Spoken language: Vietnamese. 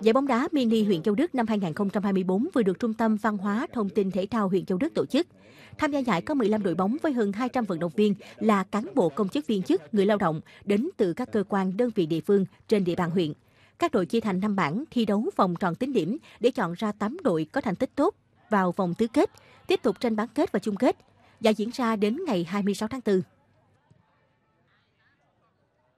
Giải bóng đá mini huyện Châu Đức năm 2024 vừa được Trung tâm Văn hóa Thông tin Thể thao huyện Châu Đức tổ chức. Tham gia giải có 15 đội bóng với hơn 200 vận động viên là cán bộ công chức viên chức, người lao động đến từ các cơ quan đơn vị địa phương trên địa bàn huyện. Các đội chia thành 5 bảng thi đấu vòng tròn tính điểm để chọn ra 8 đội có thành tích tốt vào vòng tứ kết, tiếp tục tranh bán kết và chung kết. Giải diễn ra đến ngày 26 tháng 4.